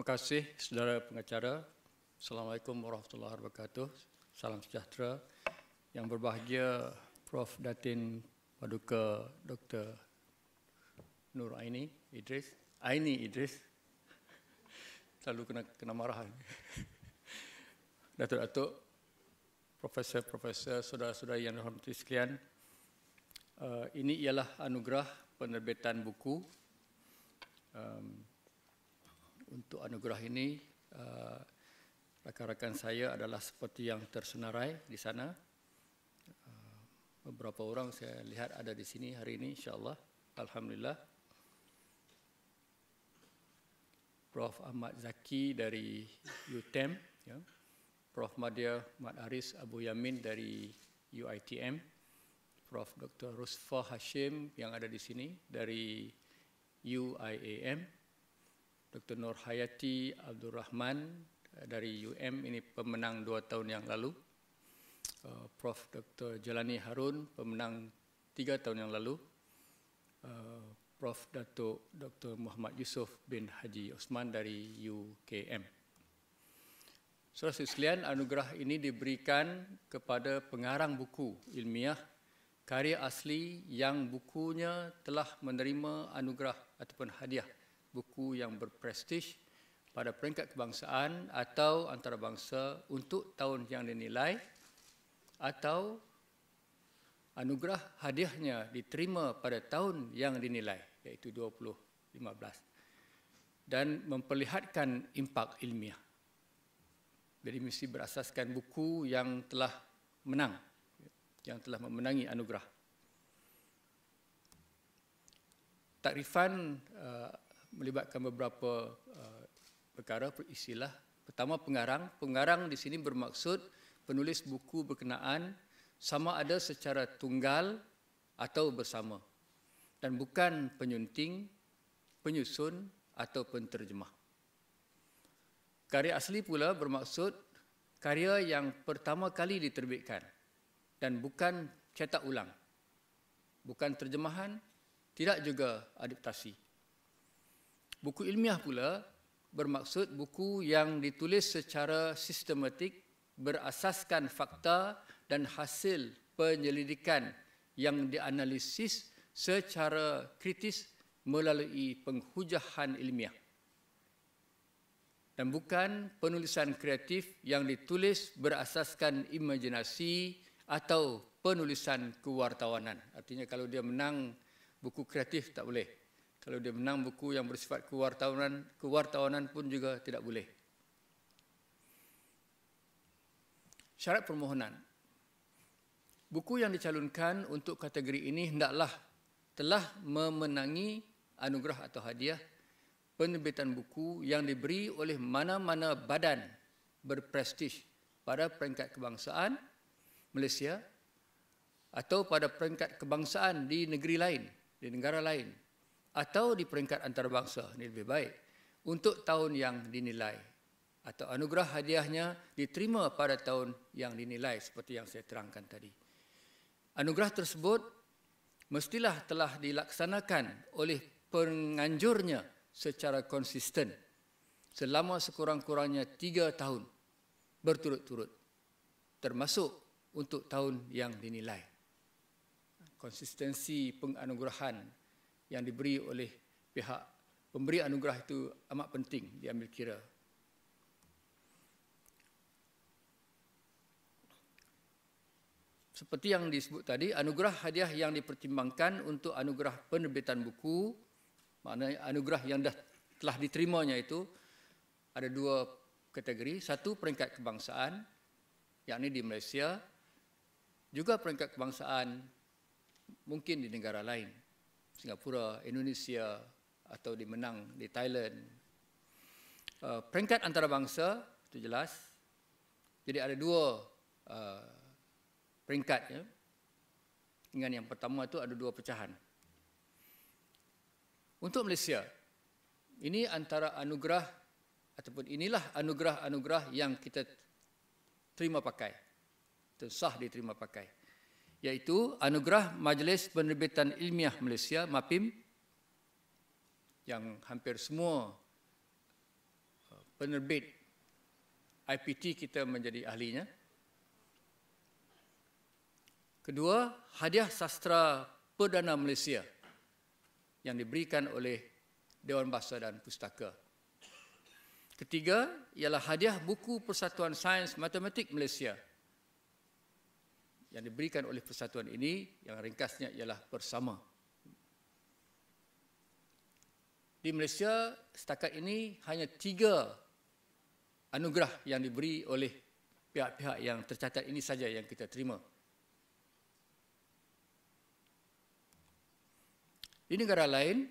Terima kasih saudara pengacara. Assalamualaikum warahmatullahi wabarakatuh. Salam sejahtera. Yang berbahagia Prof. Datin Paduka Dr. Nur Aini Idris. Aini Idris. Selalu kena, kena marah. Datuk-datuk, Profesor-profesor, saudara-saudara yang dihormati sekalian. Uh, ini ialah anugerah penerbitan buku. Um, untuk anugerah ini. Uh, rakan-rakan saya adalah seperti yang tersenarai di sana. Uh, beberapa orang saya lihat ada di sini hari ini, insyaAllah. Alhamdulillah. Prof. Ahmad Zaki dari UTEM. Ya. Prof. Madia Mat Aris Abu Yamin dari UITM. Prof. Dr. Rusfa Hashim yang ada di sini dari UIAM. Dr. Nur Hayati Abdul Rahman eh, dari UM ini pemenang dua tahun yang lalu. Eh, Prof. Dr. Jalani Harun pemenang tiga tahun yang lalu. Eh, Prof. Datuk Dr. Muhammad Yusof bin Haji Osman dari UKM. Surah sekalian, anugerah ini diberikan kepada pengarang buku ilmiah karya asli yang bukunya telah menerima anugerah ataupun hadiah buku yang berprestij pada peringkat kebangsaan atau antarabangsa untuk tahun yang dinilai atau anugerah hadiahnya diterima pada tahun yang dinilai iaitu 2015 dan memperlihatkan impak ilmiah. Jadi mesti berasaskan buku yang telah menang, yang telah memenangi anugerah. Takrifan eh, melibatkan beberapa uh, perkara istilah pertama pengarang pengarang di sini bermaksud penulis buku berkenaan sama ada secara tunggal atau bersama dan bukan penyunting penyusun atau penterjemah karya asli pula bermaksud karya yang pertama kali diterbitkan dan bukan cetak ulang bukan terjemahan tidak juga adaptasi Buku ilmiah pula bermaksud buku yang ditulis secara sistematik berasaskan fakta dan hasil penyelidikan yang dianalisis secara kritis melalui penghujahan ilmiah. Dan bukan penulisan kreatif yang ditulis berasaskan imajinasi atau penulisan kewartawanan. Artinya kalau dia menang buku kreatif tak boleh. Kalau dia menang buku yang bersifat kewartawanan, kewartawanan pun juga tidak boleh. Syarat permohonan. Buku yang dicalonkan untuk kategori ini hendaklah telah memenangi anugerah atau hadiah penerbitan buku yang diberi oleh mana-mana badan berprestij pada peringkat kebangsaan Malaysia atau pada peringkat kebangsaan di negeri lain, di negara lain atau di peringkat antarabangsa ini lebih baik untuk tahun yang dinilai atau anugerah hadiahnya diterima pada tahun yang dinilai seperti yang saya terangkan tadi. Anugerah tersebut mestilah telah dilaksanakan oleh penganjurnya secara konsisten selama sekurang-kurangnya tiga tahun berturut-turut termasuk untuk tahun yang dinilai. Konsistensi penganugerahan yang diberi oleh pihak pemberi anugerah itu amat penting diambil kira. Seperti yang disebut tadi, anugerah hadiah yang dipertimbangkan untuk anugerah penerbitan buku, maknanya anugerah yang dah telah diterimanya itu, ada dua kategori. Satu, peringkat kebangsaan, yakni di Malaysia. Juga peringkat kebangsaan mungkin di negara lain. Singapura, Indonesia atau di menang di Thailand. Uh, peringkat antarabangsa itu jelas. Jadi ada dua uh, peringkat ya. Dengan yang pertama itu ada dua pecahan. Untuk Malaysia, ini antara anugerah ataupun inilah anugerah-anugerah yang kita terima pakai. Itu sah diterima pakai iaitu anugerah Majlis Penerbitan Ilmiah Malaysia MAPIM yang hampir semua uh, penerbit IPT kita menjadi ahlinya. Kedua, hadiah sastra Perdana Malaysia yang diberikan oleh Dewan Bahasa dan Pustaka. Ketiga, ialah hadiah buku Persatuan Sains Matematik Malaysia yang diberikan oleh persatuan ini yang ringkasnya ialah bersama. Di Malaysia setakat ini hanya tiga anugerah yang diberi oleh pihak-pihak yang tercatat ini saja yang kita terima. Di negara lain,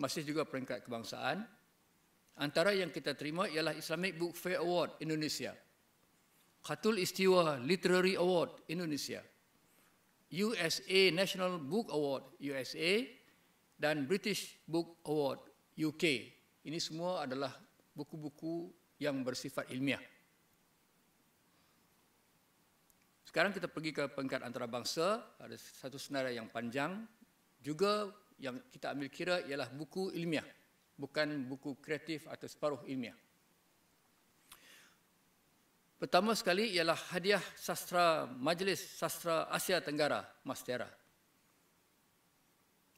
masih juga peringkat kebangsaan, antara yang kita terima ialah Islamic Book Fair Award Indonesia. Khatul Istiwa Literary Award Indonesia, USA National Book Award USA dan British Book Award UK. Ini semua adalah buku-buku yang bersifat ilmiah. Sekarang kita pergi ke peringkat antarabangsa, ada satu senarai yang panjang. Juga yang kita ambil kira ialah buku ilmiah, bukan buku kreatif atau separuh ilmiah. Pertama sekali ialah hadiah sastra Majlis Sastra Asia Tenggara, Mastera.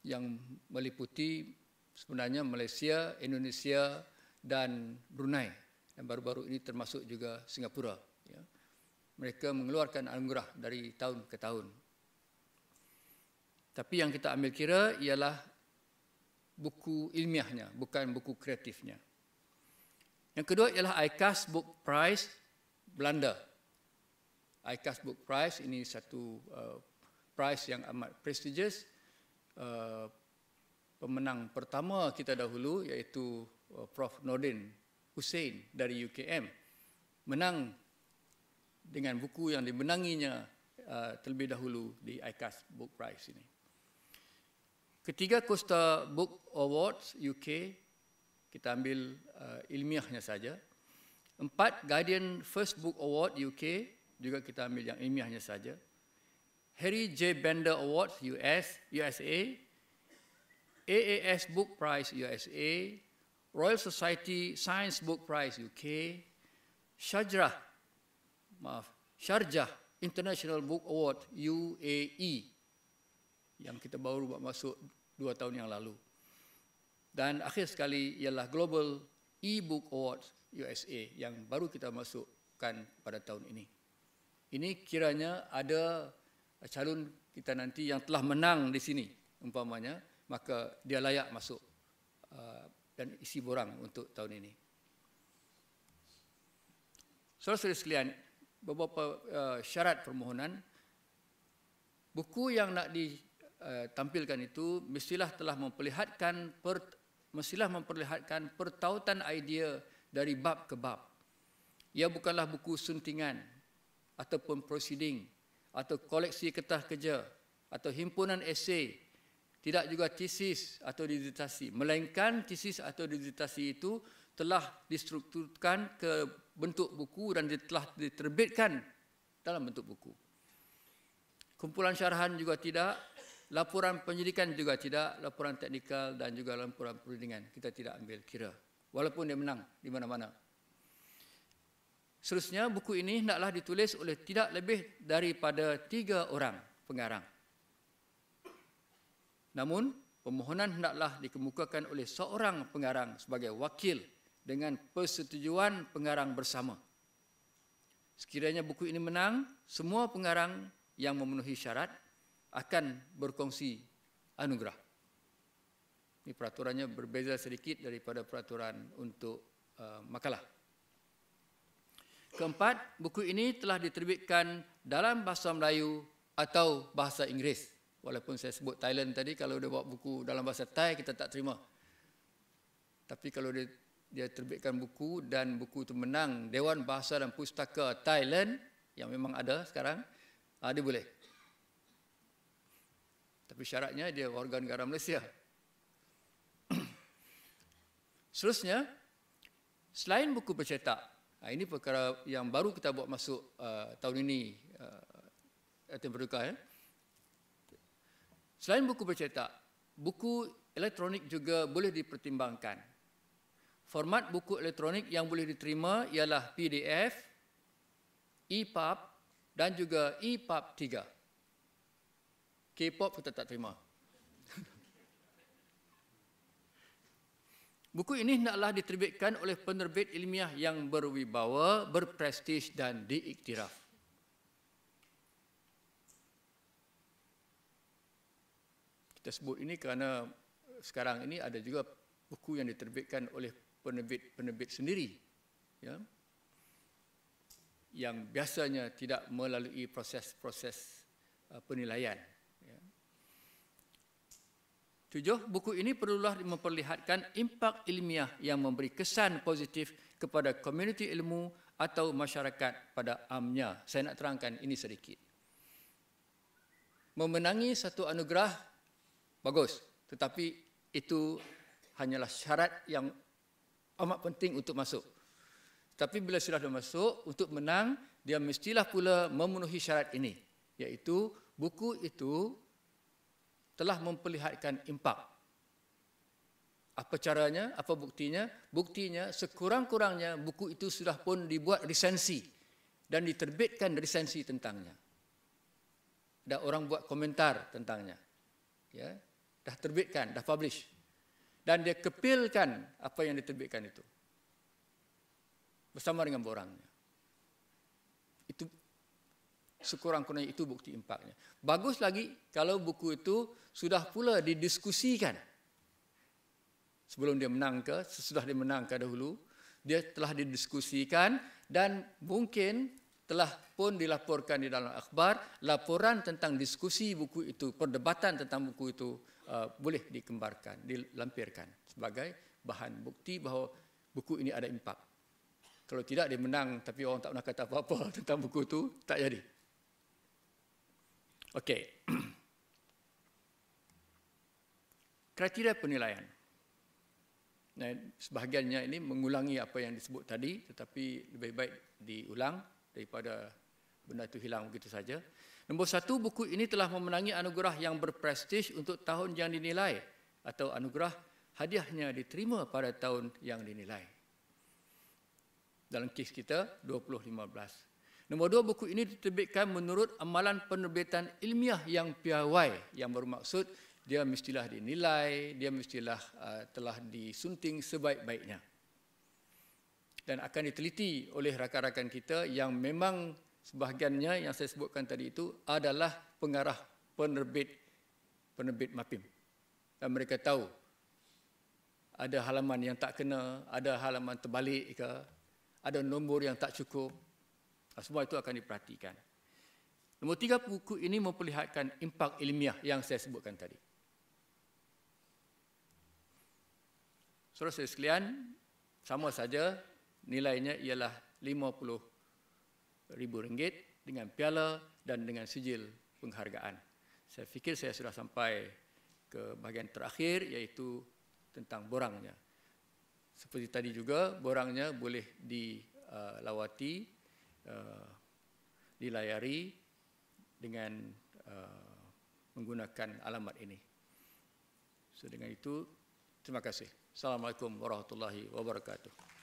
Yang meliputi sebenarnya Malaysia, Indonesia dan Brunei. Dan baru-baru ini termasuk juga Singapura. Ya. Mereka mengeluarkan anugerah dari tahun ke tahun. Tapi yang kita ambil kira ialah buku ilmiahnya, bukan buku kreatifnya. Yang kedua ialah ICAS Book Prize Belanda. ICAST Book Prize ini satu uh, prize yang amat prestigious. Uh, pemenang pertama kita dahulu iaitu uh, Prof Nordin Hussein dari UKM menang dengan buku yang dimenanginya uh, terlebih dahulu di ICAST Book Prize ini. Ketiga Costa Book Awards UK kita ambil uh, ilmiahnya saja. Empat, Guardian First Book Award UK. Juga kita ambil yang ilmiahnya saja. Harry J. Bender Awards US, USA. AAS Book Prize USA. Royal Society Science Book Prize UK. Shajrah, maaf, Sharjah International Book Award UAE yang kita baru buat masuk dua tahun yang lalu. Dan akhir sekali ialah Global e-book awards USA yang baru kita masukkan pada tahun ini. Ini kiranya ada calon kita nanti yang telah menang di sini umpamanya maka dia layak masuk uh, dan isi borang untuk tahun ini. Saudara-saudara sekalian, beberapa uh, syarat permohonan buku yang nak ditampilkan uh, itu mestilah telah memperlihatkan per, mestilah memperlihatkan pertautan idea dari bab ke bab. Ia bukanlah buku suntingan ataupun proceeding atau koleksi kertas kerja atau himpunan esei tidak juga tesis atau disertasi melainkan tesis atau disertasi itu telah distrukturkan ke bentuk buku dan telah diterbitkan dalam bentuk buku kumpulan syarahan juga tidak laporan penyidikan juga tidak, laporan teknikal dan juga laporan perundingan kita tidak ambil kira. Walaupun dia menang di mana-mana. Seterusnya, buku ini naklah ditulis oleh tidak lebih daripada tiga orang pengarang. Namun, permohonan naklah dikemukakan oleh seorang pengarang sebagai wakil dengan persetujuan pengarang bersama. Sekiranya buku ini menang, semua pengarang yang memenuhi syarat akan berkongsi anugerah. Ini peraturannya berbeza sedikit daripada peraturan untuk uh, makalah. Keempat, buku ini telah diterbitkan dalam bahasa Melayu atau bahasa Inggeris. Walaupun saya sebut Thailand tadi, kalau dia bawa buku dalam bahasa Thai, kita tak terima. Tapi kalau dia, dia terbitkan buku dan buku itu menang Dewan Bahasa dan Pustaka Thailand, yang memang ada sekarang, ah, dia boleh. Tapi syaratnya dia warga negara Malaysia. Seterusnya, selain buku percetak, ha, ini perkara yang baru kita buat masuk uh, tahun ini, uh, ha, Atin Perduka. Ya. Selain buku percetak, buku elektronik juga boleh dipertimbangkan. Format buku elektronik yang boleh diterima ialah PDF, EPUB dan juga EPUB 3. K-pop kita tak terima. Buku ini hendaklah diterbitkan oleh penerbit ilmiah yang berwibawa, berprestij dan diiktiraf. Kita sebut ini kerana sekarang ini ada juga buku yang diterbitkan oleh penerbit-penerbit sendiri. Ya, yang biasanya tidak melalui proses-proses uh, penilaian. Tujuh, buku ini perlulah memperlihatkan impak ilmiah yang memberi kesan positif kepada komuniti ilmu atau masyarakat pada amnya. Saya nak terangkan ini sedikit. Memenangi satu anugerah, bagus. Tetapi itu hanyalah syarat yang amat penting untuk masuk. Tapi bila sudah masuk, untuk menang, dia mestilah pula memenuhi syarat ini. Iaitu buku itu telah memperlihatkan impak. Apa caranya? Apa buktinya? Buktinya sekurang-kurangnya buku itu sudah pun dibuat resensi dan diterbitkan resensi tentangnya. Dah orang buat komentar tentangnya. Ya, dah terbitkan, dah publish. Dan dia kepilkan apa yang diterbitkan itu. Bersama dengan orangnya. Itu sekurang-kurangnya itu bukti impaknya. Bagus lagi kalau buku itu sudah pula didiskusikan sebelum dia menang ke, sesudah dia menang ke dahulu, dia telah didiskusikan dan mungkin telah pun dilaporkan di dalam akhbar, laporan tentang diskusi buku itu, perdebatan tentang buku itu uh, boleh dikembarkan, dilampirkan sebagai bahan bukti bahawa buku ini ada impak. Kalau tidak dia menang tapi orang tak pernah kata apa-apa tentang buku itu, tak jadi. Okey. Kriteria penilaian. Nah, sebahagiannya ini mengulangi apa yang disebut tadi tetapi lebih baik diulang daripada benda itu hilang begitu saja. Nombor satu, buku ini telah memenangi anugerah yang berprestij untuk tahun yang dinilai atau anugerah hadiahnya diterima pada tahun yang dinilai. Dalam kes kita, 2015. Nomor dua, buku ini diterbitkan menurut amalan penerbitan ilmiah yang piawai yang bermaksud dia mestilah dinilai, dia mestilah uh, telah disunting sebaik-baiknya. Dan akan diteliti oleh rakan-rakan kita yang memang sebahagiannya yang saya sebutkan tadi itu adalah pengarah penerbit penerbit MAPIM. Dan mereka tahu ada halaman yang tak kena, ada halaman terbalik ke, ada nombor yang tak cukup, Ah, Semua itu akan diperhatikan. Nombor tiga, buku ini memperlihatkan impak ilmiah yang saya sebutkan tadi. Saudara-saudara sekalian, sama saja nilainya ialah RM50,000 dengan piala dan dengan sijil penghargaan. Saya fikir saya sudah sampai ke bahagian terakhir iaitu tentang borangnya. Seperti tadi juga, borangnya boleh dilawati uh, Eh, dilayari dengan eh, menggunakan alamat ini. So dengan itu terima kasih. Assalamualaikum warahmatullahi wabarakatuh.